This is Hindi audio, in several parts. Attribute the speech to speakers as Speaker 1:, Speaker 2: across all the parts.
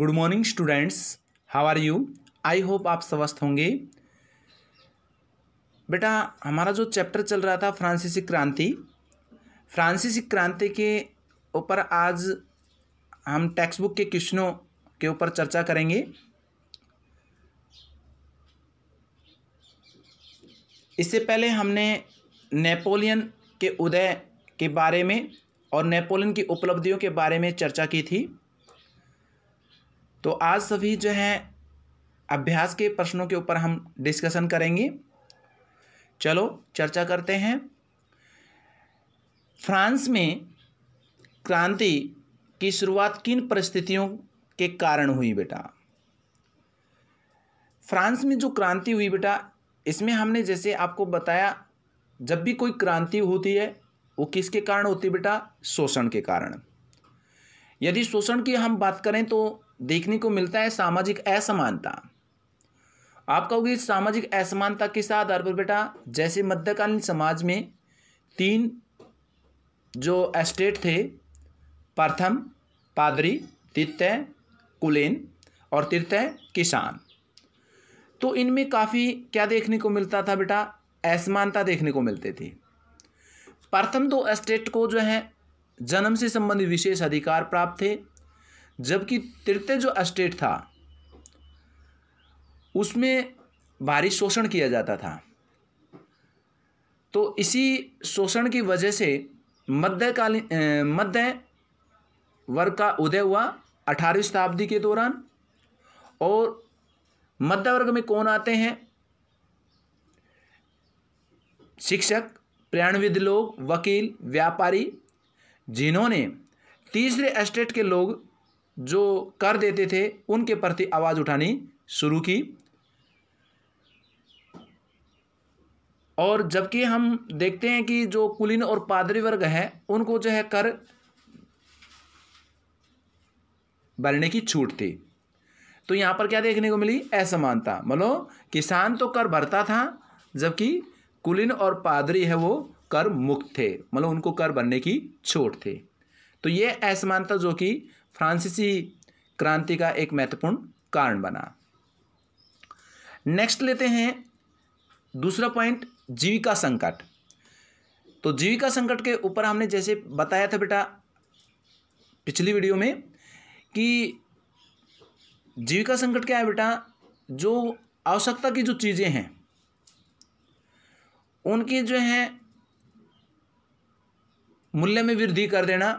Speaker 1: Good morning students how are you I hope आप स्वस्थ होंगे बेटा हमारा जो चैप्टर चल रहा था फ्रांसीसी क्रांति फ्रांसीसी क्रांति के ऊपर आज हम टेक्स्ट बुक के क्वेश्चनों के ऊपर चर्चा करेंगे इससे पहले हमने नेपोलियन के उदय के बारे में और नेपोलियन की उपलब्धियों के बारे में चर्चा की थी तो आज सभी जो है अभ्यास के प्रश्नों के ऊपर हम डिस्कशन करेंगे चलो चर्चा करते हैं फ्रांस में क्रांति की शुरुआत किन परिस्थितियों के कारण हुई बेटा फ्रांस में जो क्रांति हुई बेटा इसमें हमने जैसे आपको बताया जब भी कोई क्रांति होती है वो किसके कारण होती बेटा शोषण के कारण यदि शोषण की हम बात करें तो देखने को मिलता है सामाजिक असमानता आप कहोगे सामाजिक असमानता के साथ आधार पर बेटा जैसे मध्यकालीन समाज में तीन जो एस्टेट थे प्रथम पादरी तृतीय कुलेन और तृतीय किसान तो इनमें काफ़ी क्या देखने को मिलता था बेटा असमानता देखने को मिलते थे प्रथम दो एस्टेट को जो है जन्म से संबंधित विशेष अधिकार प्राप्त थे जबकि तृतीय जो स्टेट था उसमें भारी शोषण किया जाता था तो इसी शोषण की वजह से मध्यकालीन मध्य वर्ग का उदय हुआ अठारहवीं शताब्दी के दौरान और मध्य वर्ग में कौन आते हैं शिक्षक प्रयाणविद लोग वकील व्यापारी जिन्होंने तीसरे एस्टेट के लोग जो कर देते थे उनके प्रति आवाज़ उठानी शुरू की और जबकि हम देखते हैं कि जो कुलीन और पादरी वर्ग है उनको जो है कर भरने की छूट थी तो यहाँ पर क्या देखने को मिली असमानता मतलब किसान तो कर भरता था जबकि कुलीन और पादरी है वो कर मुक्त थे मतलब उनको कर भरने की छूट थी तो ये असमानता जो कि फ्रांसीसी क्रांति का एक महत्वपूर्ण कारण बना नेक्स्ट लेते हैं दूसरा पॉइंट जीविका संकट तो जीविका संकट के ऊपर हमने जैसे बताया था बेटा पिछली वीडियो में कि जीविका संकट क्या है बेटा जो आवश्यकता की जो चीज़ें हैं उनकी जो है मूल्य में वृद्धि कर देना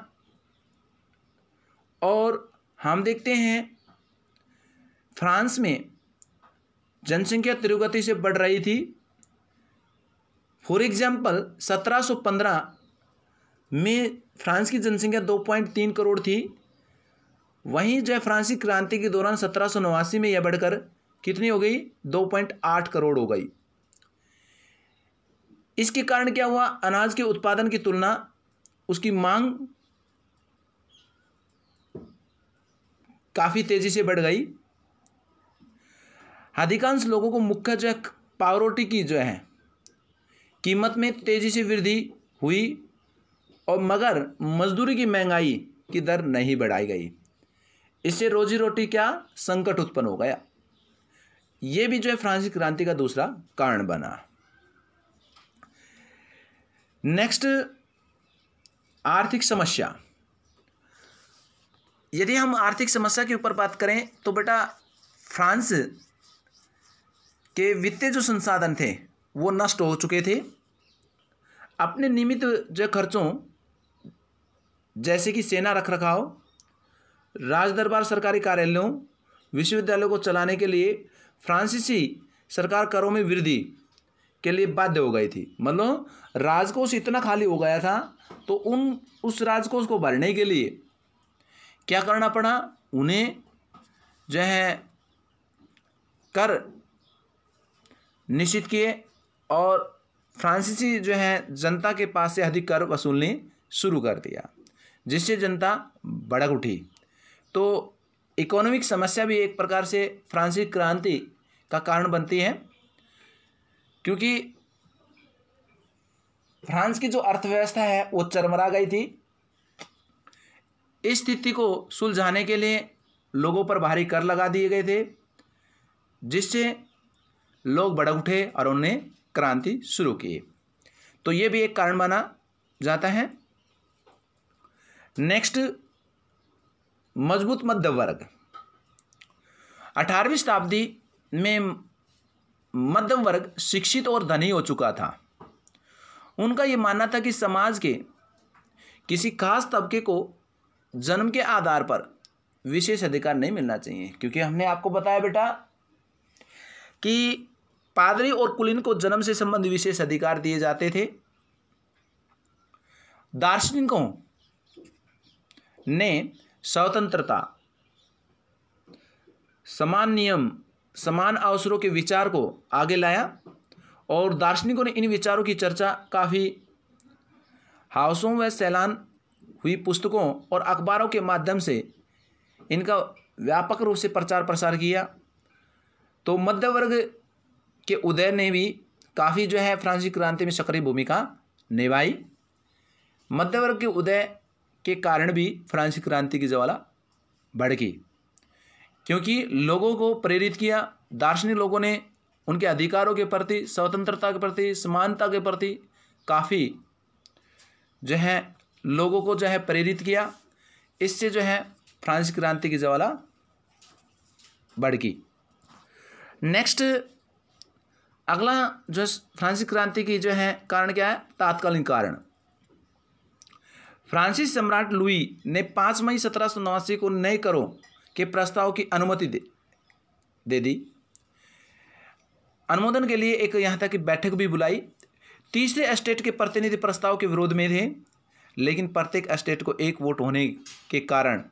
Speaker 1: और हम देखते हैं फ्रांस में जनसंख्या तिरुगति से बढ़ रही थी फॉर एग्जाम्पल 1715 में फ्रांस की जनसंख्या 2.3 करोड़ थी वहीं जो फ्रांसी क्रांति के दौरान सत्रह में यह बढ़कर कितनी हो गई 2.8 करोड़ हो गई इसके कारण क्या हुआ अनाज के उत्पादन की तुलना उसकी मांग काफ़ी तेज़ी से बढ़ गई अधिकांश लोगों को मुख्य जो है पावरोटी की जो है कीमत में तेज़ी से वृद्धि हुई और मगर मजदूरी की महंगाई की दर नहीं बढ़ाई गई इससे रोजी रोटी क्या संकट उत्पन्न हो गया ये भी जो है फ्रांसी क्रांति का दूसरा कारण बना नेक्स्ट आर्थिक समस्या यदि हम आर्थिक समस्या के ऊपर बात करें तो बेटा फ्रांस के वित्तीय जो संसाधन थे वो नष्ट हो चुके थे अपने निमित्त जो खर्चों जैसे कि सेना रख रखाव राजदरबार सरकारी कार्यालयों विश्वविद्यालयों को चलाने के लिए फ्रांसीसी सरकार करों में वृद्धि के लिए बाध्य हो गई थी मतलब राजकोष इतना खाली हो गया था तो उन उस राजकोष को भरने के लिए क्या करना पड़ा उन्हें जो है कर निश्चित किए और फ्रांसीसी जो है जनता के पास से अधिक कर वसूलने शुरू कर दिया जिससे जनता भड़क उठी तो इकोनॉमिक समस्या भी एक प्रकार से फ्रांसीसी क्रांति का कारण बनती है क्योंकि फ्रांस की जो अर्थव्यवस्था है वो चरमरा गई थी इस स्थिति को सुलझाने के लिए लोगों पर भारी कर लगा दिए गए थे जिससे लोग बड़ उठे और उन्हें क्रांति शुरू की तो ये भी एक कारण माना जाता है नेक्स्ट मजबूत मध्य वर्ग अठारहवीं शताब्दी में मध्यम वर्ग शिक्षित और धनी हो चुका था उनका यह मानना था कि समाज के किसी खास तबके को जन्म के आधार पर विशेष अधिकार नहीं मिलना चाहिए क्योंकि हमने आपको बताया बेटा कि पादरी और कुलीन को जन्म से संबंधित विशेष अधिकार दिए जाते थे दार्शनिकों ने स्वतंत्रता समान नियम समान अवसरों के विचार को आगे लाया और दार्शनिकों ने इन विचारों की चर्चा काफ़ी हाउसों व सैलान हुई पुस्तकों और अखबारों के माध्यम से इनका व्यापक रूप से प्रचार प्रसार किया तो मध्य वर्ग के उदय ने भी काफ़ी जो है फ्रांसी क्रांति में सक्रिय भूमिका निभाई मध्य वर्ग के उदय के कारण भी फ्रांसी क्रांति की ज्वाला गई क्योंकि लोगों को प्रेरित किया दार्शनिक लोगों ने उनके अधिकारों के प्रति स्वतंत्रता के प्रति समानता के प्रति काफ़ी जो है लोगों को जो है प्रेरित किया इससे जो है फ्रांसीसी क्रांति की ज्वाला गई नेक्स्ट अगला जो फ्रांसीसी क्रांति की जो है कारण क्या है तात्कालीन कारण फ्रांसिस सम्राट लुई ने पाँच मई सत्रह सौ नवासी को नए करों के प्रस्ताव की अनुमति दे दे दी अनुमोदन के लिए एक यहाँ तक की बैठक भी बुलाई तीसरे स्टेट के प्रतिनिधि प्रस्ताव के विरोध में थे लेकिन प्रत्येक स्टेट को एक वोट होने के कारण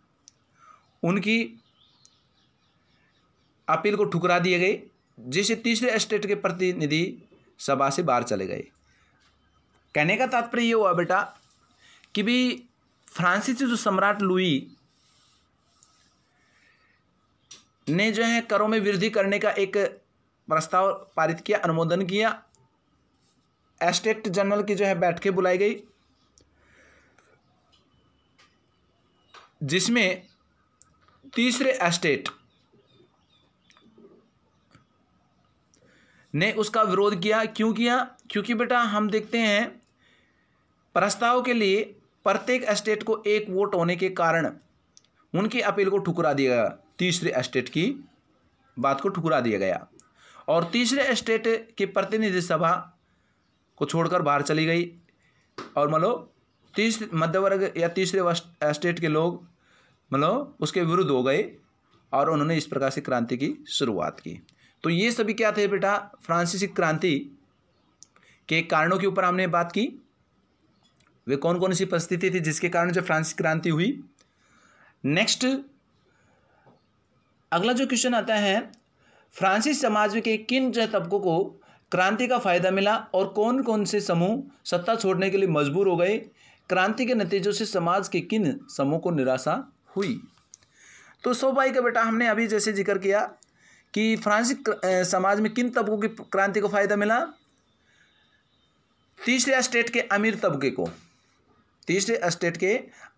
Speaker 1: उनकी अपील को ठुकरा दिए गए जिससे तीसरे स्टेट के प्रतिनिधि सभा से बाहर चले गए कहने का तात्पर्य ये हुआ बेटा कि भी फ्रांसीसी जो सम्राट लुई ने जो है करों में वृद्धि करने का एक प्रस्ताव पारित किया अनुमोदन किया एस्टेट जनरल की जो है बैठकें बुलाई गई जिसमें तीसरे एस्टेट ने उसका विरोध किया क्यों किया क्योंकि बेटा हम देखते हैं प्रस्ताव के लिए प्रत्येक एस्टेट को एक वोट होने के कारण उनकी अपील को ठुकरा दिया गया तीसरे एस्टेट की बात को ठुकरा दिया गया और तीसरे एस्टेट के प्रतिनिधि सभा को छोड़कर बाहर चली गई और मतलब तीसरे मध्य वर्ग या तीसरे स्टेट के लोग मतलब उसके विरुद्ध हो गए और उन्होंने इस प्रकार से क्रांति की शुरुआत की तो ये सभी क्या थे बेटा फ्रांसीसी क्रांति के कारणों के ऊपर हमने बात की वे कौन कौन सी परिस्थिति थी जिसके कारण जो फ्रांसीसी क्रांति हुई नेक्स्ट अगला जो क्वेश्चन आता है फ्रांसीसी समाज के किन तबकों को क्रांति का फायदा मिला और कौन कौन से समूह सत्ता छोड़ने के लिए मजबूर हो गए क्रांति के नतीजों से समाज के किन समूह को निराशा हुई तो सो भाई का बेटा हमने अभी जैसे जिक्र किया कि फ्रांसीसी समाज में किन तबकों की क्रांति को फायदा मिला तीसरे स्टेट के अमीर तबके को तीसरे स्टेट के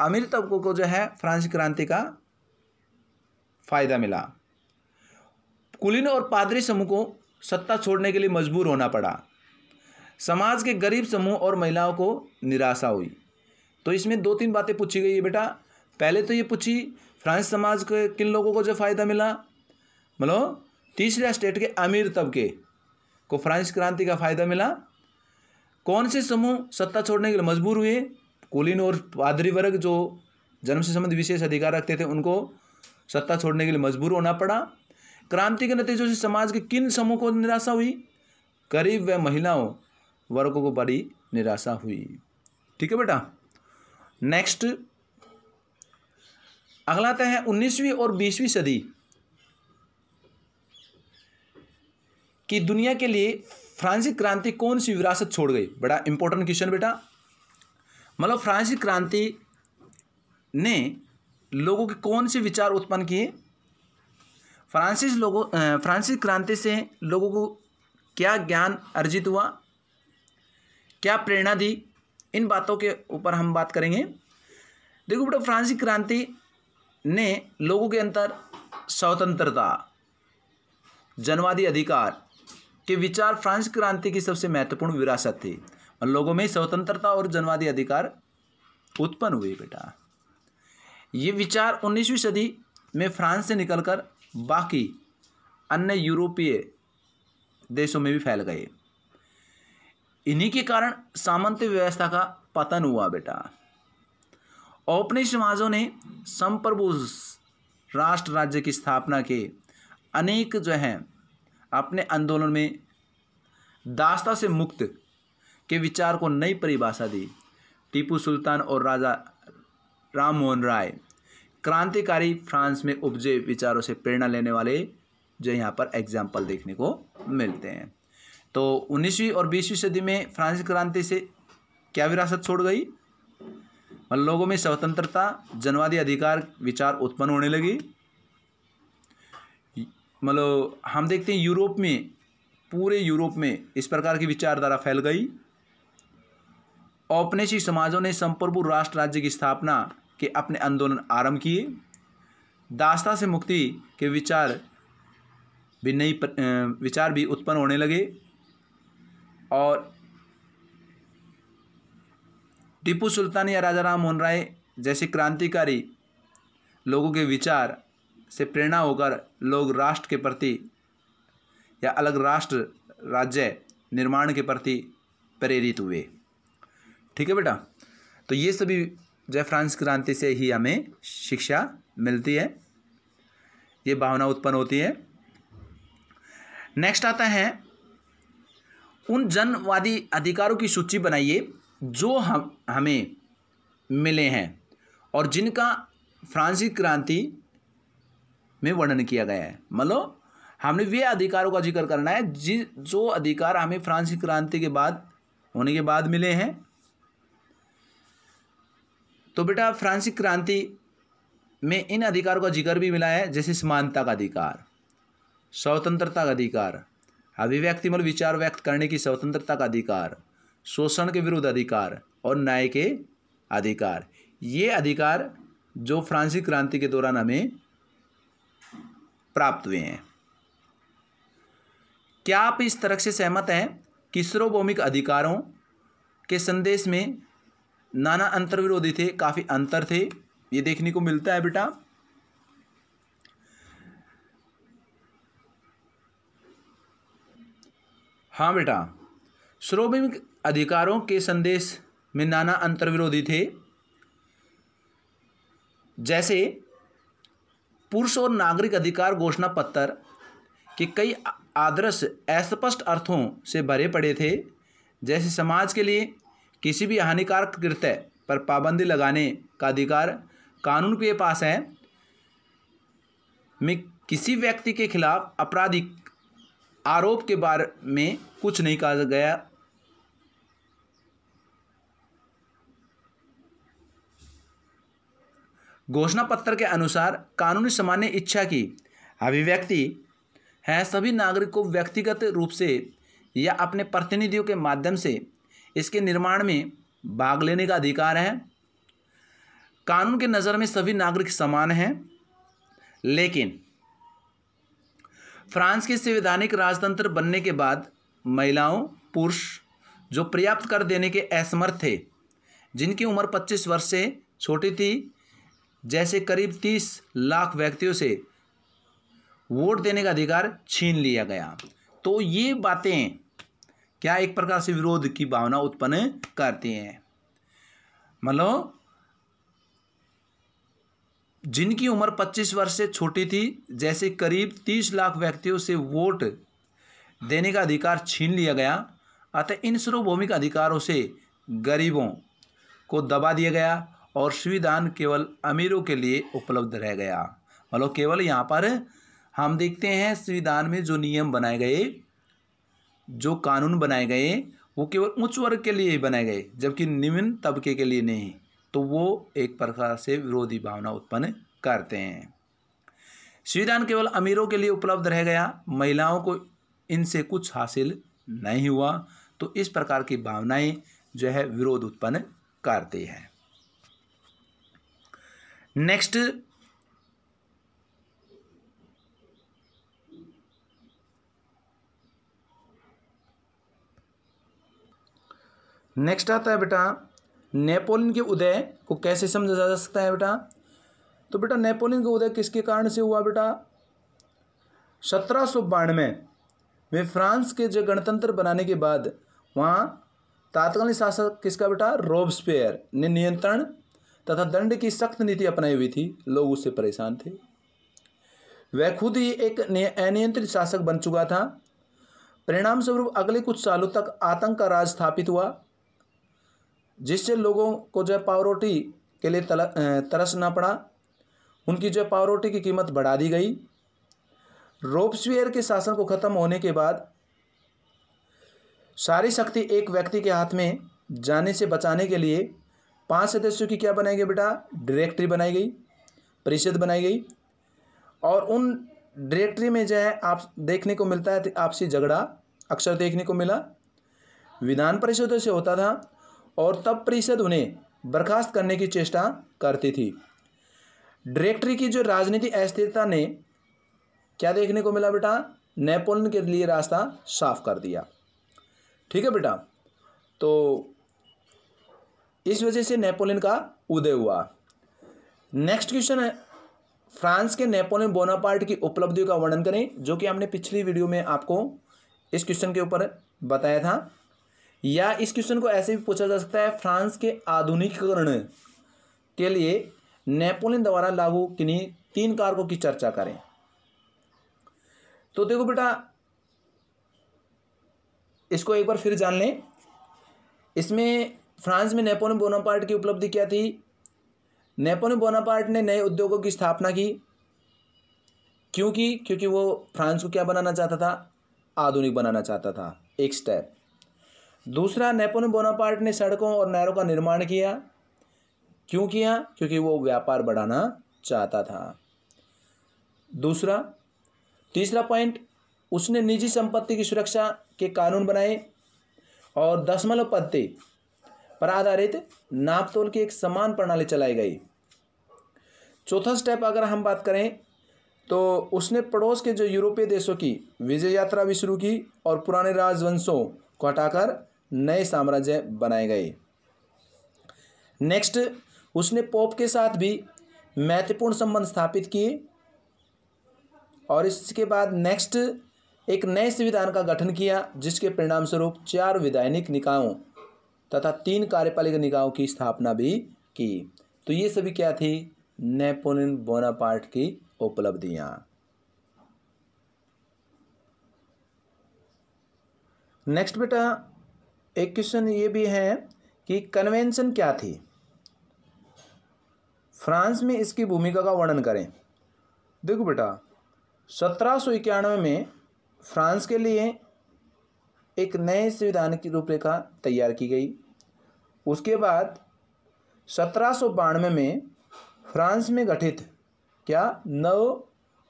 Speaker 1: अमीर तबकों को जो है फ्रांस क्रांति का फायदा मिला कुलीन और पादरी समूह को सत्ता छोड़ने के लिए मजबूर होना पड़ा समाज के गरीब समूह और महिलाओं को निराशा हुई तो इसमें दो तीन बातें पूछी गई है बेटा पहले तो ये पूछी फ्रांस समाज के किन लोगों को जो फ़ायदा मिला मतलब तीसरे स्टेट के अमीर तबके को फ्रांस क्रांति का फ़ायदा मिला कौन से समूह सत्ता छोड़ने के लिए मजबूर हुए कुलीन और पादरी वर्ग जो जन्म से संबंध विशेष अधिकार रखते थे उनको सत्ता छोड़ने के लिए मजबूर होना पड़ा क्रांति के नतीजों से समाज के किन समूह को निराशा हुई गरीब व महिलाओं वर्गों को बड़ी निराशा हुई ठीक है बेटा नेक्स्ट अगला आता है उन्नीसवीं और बीसवीं सदी कि दुनिया के लिए फ्रांसी क्रांति कौन सी विरासत छोड़ गई बड़ा इंपॉर्टेंट क्वेश्चन बेटा मतलब फ्रांसी क्रांति ने लोगों के कौन से विचार उत्पन्न किए फ्रांसिस लोगों फ्रांसिस क्रांति से लोगों को क्या ज्ञान अर्जित हुआ क्या प्रेरणा दी इन बातों के ऊपर हम बात करेंगे देखो बेटा फ्रांसी क्रांति ने लोगों के अंतर स्वतंत्रता जनवादी अधिकार के विचार फ्रांस क्रांति की सबसे महत्वपूर्ण विरासत थी और लोगों में स्वतंत्रता और जनवादी अधिकार उत्पन्न हुए बेटा ये विचार 19वीं सदी में फ्रांस से निकलकर बाकी अन्य यूरोपीय देशों में भी फैल गए इन्हीं के कारण सामंत व्यवस्था का पतन हुआ बेटा औपनि समाजों ने संप्रभु राष्ट्र राज्य की स्थापना के अनेक जो हैं अपने आंदोलन में दास्ता से मुक्त के विचार को नई परिभाषा दी टीपू सुल्तान और राजा राम मोहन राय क्रांतिकारी फ्रांस में उपजे विचारों से प्रेरणा लेने वाले जो यहाँ पर एग्जाम्पल देखने को मिलते हैं तो 19वीं और 20वीं सदी में फ्रांसिस क्रांति से क्या विरासत छोड़ गई मतलब लोगों में स्वतंत्रता जनवादी अधिकार विचार उत्पन्न होने लगी मतलब हम देखते हैं यूरोप में पूरे यूरोप में इस प्रकार की विचारधारा फैल गई औपनिषिक समाजों ने संप्रभु राष्ट्र राज्य की स्थापना के अपने आंदोलन आरंभ किए दास्ता से मुक्ति के विचार भी नई विचार भी उत्पन्न होने लगे और टीपू सुल्तान या राजा राम मोहन राय जैसे क्रांतिकारी लोगों के विचार से प्रेरणा होकर लोग राष्ट्र के प्रति या अलग राष्ट्र राज्य निर्माण के प्रति प्रेरित हुए ठीक है बेटा तो ये सभी जय फ्रांस क्रांति से ही हमें शिक्षा मिलती है ये भावना उत्पन्न होती है नेक्स्ट आता है उन जनवादी अधिकारों की सूची बनाइए जो हम हमें मिले हैं और जिनका फ्रांसी क्रांति में वर्णन किया गया है मतलब हमने वे अधिकारों का जिक्र करना है जि जो अधिकार हमें फ्रांसी क्रांति के बाद होने के बाद मिले हैं तो बेटा फ्रांसी क्रांति में इन अधिकारों का जिक्र भी मिला है जैसे समानता का अधिकार स्वतंत्रता का अधिकार अभिव्यक्ति मतलब विचार व्यक्त करने की स्वतंत्रता का अधिकार शोषण के विरुद्ध अधिकार और न्याय के अधिकार ये अधिकार जो फ्रांसी क्रांति के दौरान हमें प्राप्त हुए हैं क्या आप इस तरह से सहमत हैं कि सर्वभौमिक अधिकारों के संदेश में नाना अंतर्विरोधी थे काफ़ी अंतर थे ये देखने को मिलता है बेटा हाँ बेटा श्रोबिक अधिकारों के संदेश में नाना अंतर्विरोधी थे जैसे पुरुष और नागरिक अधिकार घोषणा पत्र के कई आदर्श अस्पष्ट अर्थों से भरे पड़े थे जैसे समाज के लिए किसी भी हानिकारक कृत्य पर पाबंदी लगाने का अधिकार कानून के पास है में किसी व्यक्ति के खिलाफ आपराधिक आरोप के बारे में कुछ नहीं कहा गया घोषणा पत्र के अनुसार कानूनी सामान्य इच्छा की अभिव्यक्ति है सभी नागरिक को व्यक्तिगत रूप से या अपने प्रतिनिधियों के माध्यम से इसके निर्माण में भाग लेने का अधिकार है कानून के नज़र में सभी नागरिक समान हैं लेकिन फ्रांस के संवैधानिक राजतंत्र बनने के बाद महिलाओं पुरुष जो पर्याप्त कर देने के असमर्थ थे जिनकी उम्र 25 वर्ष से छोटी थी जैसे करीब 30 लाख व्यक्तियों से वोट देने का अधिकार छीन लिया गया तो ये बातें क्या एक प्रकार से विरोध की भावना उत्पन्न करती हैं मतलब जिनकी उम्र 25 वर्ष से छोटी थी जैसे करीब 30 लाख व्यक्तियों से वोट देने का अधिकार छीन लिया गया अतः इन सर्वभौमिक अधिकारों से गरीबों को दबा दिया गया और संविधान केवल अमीरों के लिए उपलब्ध रह गया मतलब केवल यहाँ पर हम देखते हैं संविधान में जो नियम बनाए गए जो कानून बनाए गए वो केवल उच्च वर्ग के लिए ही बनाए गए जबकि निम्न तबके के लिए नहीं तो वो एक प्रकार से विरोधी भावना उत्पन्न करते हैं संविधान केवल अमीरों के लिए उपलब्ध रह गया महिलाओं को इनसे कुछ हासिल नहीं हुआ तो इस प्रकार की भावनाएं जो है विरोध उत्पन्न करती है नेक्स्ट नेक्स्ट आता है बेटा नेपोलियन के उदय को कैसे समझा जा सकता है बेटा तो बेटा नेपोलियन का उदय किसके कारण से हुआ बेटा सत्रह सौ बानवे में फ्रांस के जो गणतंत्र बनाने के बाद वहाँ तात्कालीन शासक किसका बेटा रोब्सपेयर ने नियंत्रण तथा दंड की सख्त नीति अपनाई हुई थी लोग उससे परेशान थे वह खुद ही एक अनियंत्रित शासक बन चुका था परिणाम स्वरूप अगले कुछ सालों तक आतंक का राज स्थापित हुआ जिससे लोगों को जो है पावरोटी के लिए तल, तरसना पड़ा उनकी जो है पावरोटी की कीमत बढ़ा दी गई रोप्सवियर के शासन को ख़त्म होने के बाद सारी शक्ति एक व्यक्ति के हाथ में जाने से बचाने के लिए पांच सदस्यों की क्या बनाई गई बेटा डायरेक्टरी बनाई गई परिषद बनाई गई और उन डायरेक्टरी में जो है आप देखने को मिलता है आपसी झगड़ा अक्सर देखने को मिला विधान परिषदों से होता था और तब परिषद उन्हें बर्खास्त करने की चेष्टा करती थी डायरेक्टरी की जो राजनीतिक अस्थिरता ने क्या देखने को मिला बेटा नेपोलियन के लिए रास्ता साफ कर दिया ठीक है बेटा तो इस वजह से नेपोलियन का उदय हुआ नेक्स्ट क्वेश्चन है फ्रांस के नेपोलियन बोनापार्ट की उपलब्धियों का वर्णन करें जो कि हमने पिछली वीडियो में आपको इस क्वेश्चन के ऊपर बताया था या इस क्वेश्चन को ऐसे भी पूछा जा सकता है फ्रांस के आधुनिकीकरण के लिए नेपोलियन द्वारा लागू किन्हीं तीन कारकों की चर्चा करें तो देखो बेटा इसको एक बार फिर जान लें इसमें फ्रांस में नेपोलियन बोनापार्ट की उपलब्धि क्या थी नेपोलियन बोनापार्ट ने नए उद्योगों की स्थापना की क्योंकि क्योंकि वो फ्रांस को क्या बनाना चाहता था आधुनिक बनाना चाहता था एक स्टेप दूसरा नेपोन बोनापार्ट ने सड़कों और नहरों का निर्माण किया क्यों किया क्योंकि वो व्यापार बढ़ाना चाहता था दूसरा तीसरा पॉइंट उसने निजी संपत्ति की सुरक्षा के कानून बनाए और दशमलव पत्ते पर आधारित नापतोल की एक समान प्रणाली चलाई गई चौथा स्टेप अगर हम बात करें तो उसने पड़ोस के जो यूरोपीय देशों की विजय यात्रा भी शुरू की और पुराने राजवंशों को हटाकर नए साम्राज्य बनाए गए नेक्स्ट उसने पोप के साथ भी महत्वपूर्ण संबंध स्थापित किए और इसके बाद नेक्स्ट एक नए संविधान का गठन किया जिसके परिणाम स्वरूप चार विधायनिक निकायों तथा तीन कार्यपालिका निकायों की स्थापना भी की तो ये सभी क्या थी नेपोलियन बोनापार्ट की उपलब्धियां नेक्स्ट बेटा एक क्वेश्चन ये भी है कि कन्वेंशन क्या थी फ्रांस में इसकी भूमिका का वर्णन करें देखो बेटा सत्रह सौ इक्यानवे में फ्रांस के लिए एक नए संविधान की रूपरेखा तैयार की गई उसके बाद सत्रह सौ बानवे में फ्रांस में गठित क्या नव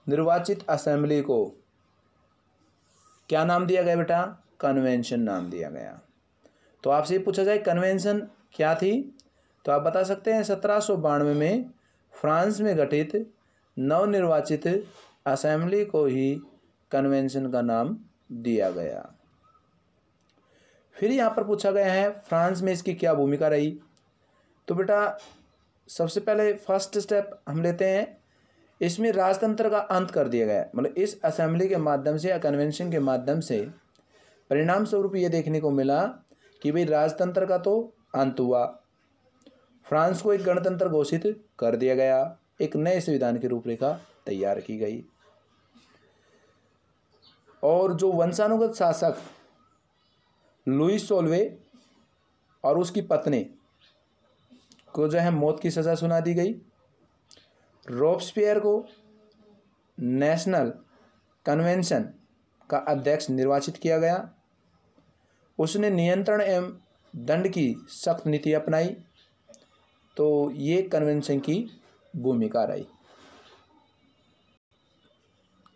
Speaker 1: निर्वाचित असेंबली को क्या नाम दिया गया बेटा कन्वेंशन नाम दिया गया तो आपसे ये पूछा जाए कन्वेंशन क्या थी तो आप बता सकते हैं सत्रह में फ्रांस में गठित नवनिर्वाचित असेंबली को ही कन्वेंशन का नाम दिया गया फिर यहाँ पर पूछा गया है फ्रांस में इसकी क्या भूमिका रही तो बेटा सबसे पहले फर्स्ट स्टेप हम लेते हैं इसमें राजतंत्र का अंत कर दिया गया मतलब इस असेंबली के माध्यम से या कन्वेंशन के माध्यम से परिणाम स्वरूप ये देखने को मिला कि भाई राजतंत्र का तो अंत हुआ फ्रांस को एक गणतंत्र घोषित कर दिया गया एक नए संविधान की रूपरेखा तैयार की गई और जो वंशानुगत शासक लुइस सोलवे और उसकी पत्नी को जो है मौत की सज़ा सुना दी गई रोब्सपियर को नेशनल कन्वेंशन का अध्यक्ष निर्वाचित किया गया उसने नियंत्रण एवं दंड की सख्त नीति अपनाई तो ये कन्वेंशन की भूमिका रही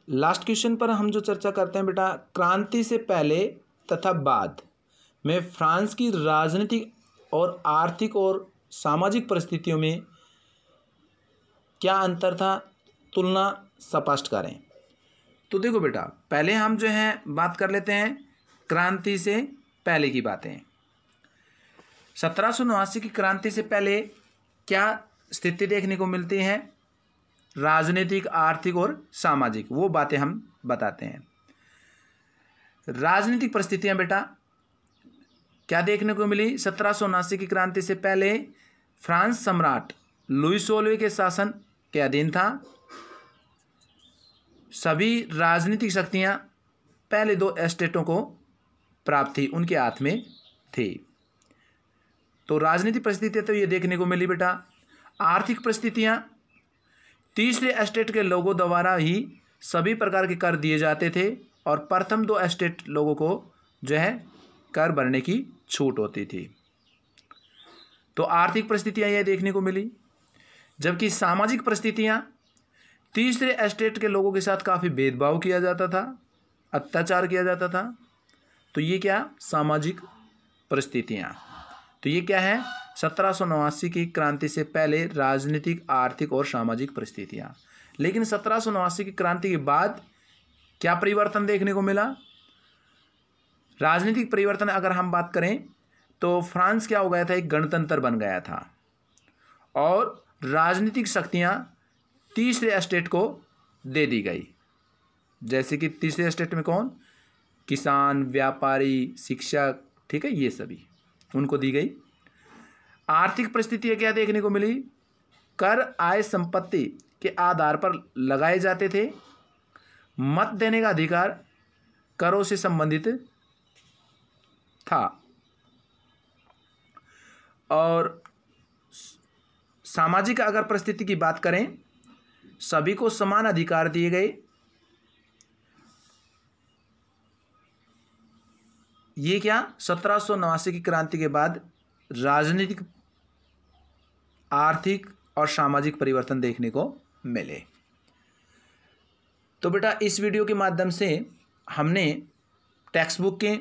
Speaker 1: लास्ट क्वेश्चन पर हम जो चर्चा करते हैं बेटा क्रांति से पहले तथा बाद में फ्रांस की राजनीतिक और आर्थिक और सामाजिक परिस्थितियों में क्या अंतर था तुलना स्पष्ट करें तो देखो बेटा पहले हम जो हैं बात कर लेते हैं क्रांति से पहले की बातें हैं सत्रह की क्रांति से पहले क्या स्थिति देखने को मिलती है राजनीतिक आर्थिक और सामाजिक वो बातें हम बताते हैं राजनीतिक परिस्थितियां बेटा क्या देखने को मिली सत्रह की क्रांति से पहले फ्रांस सम्राट लुई सोलवे के शासन के अधीन था सभी राजनीतिक शक्तियां पहले दो स्टेटों को प्राप्त थी उनके हाथ में थी तो राजनीतिक परिस्थितियाँ तो ये देखने को मिली बेटा आर्थिक परिस्थितियाँ तीसरे एस्टेट के लोगों द्वारा ही सभी प्रकार के कर दिए जाते थे और प्रथम दो एस्टेट लोगों को जो है कर भरने की छूट होती थी तो आर्थिक परिस्थितियाँ यह देखने को मिली जबकि सामाजिक परिस्थितियाँ तीसरे एस्टेट के लोगों के साथ काफ़ी भेदभाव किया जाता था अत्याचार किया जाता था तो ये क्या सामाजिक परिस्थितियाँ तो ये क्या है सत्रह की क्रांति से पहले राजनीतिक आर्थिक और सामाजिक परिस्थितियाँ लेकिन सत्रह की क्रांति के बाद क्या परिवर्तन देखने को मिला राजनीतिक परिवर्तन अगर हम बात करें तो फ्रांस क्या हो गया था एक गणतंत्र बन गया था और राजनीतिक शक्तियाँ तीसरे स्टेट को दे दी गई जैसे कि तीसरे स्टेट में कौन किसान व्यापारी शिक्षक ठीक है ये सभी उनको दी गई आर्थिक परिस्थितियाँ क्या देखने को मिली कर आय संपत्ति के आधार पर लगाए जाते थे मत देने का अधिकार करों से संबंधित था और सामाजिक अगर परिस्थिति की बात करें सभी को समान अधिकार दिए गए ये क्या सत्रह की क्रांति के बाद राजनीतिक आर्थिक और सामाजिक परिवर्तन देखने को मिले तो बेटा इस वीडियो के माध्यम से हमने टेक्स्ट बुक के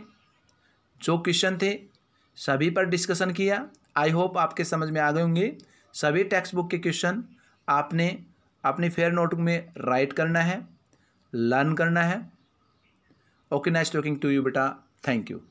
Speaker 1: जो क्वेश्चन थे सभी पर डिस्कशन किया आई होप आपके समझ में आ गए होंगे सभी टेक्स्ट बुक के क्वेश्चन आपने अपनी फेयर नोटबुक में राइट करना है लर्न करना है okay nice talking to you बेटा Thank you.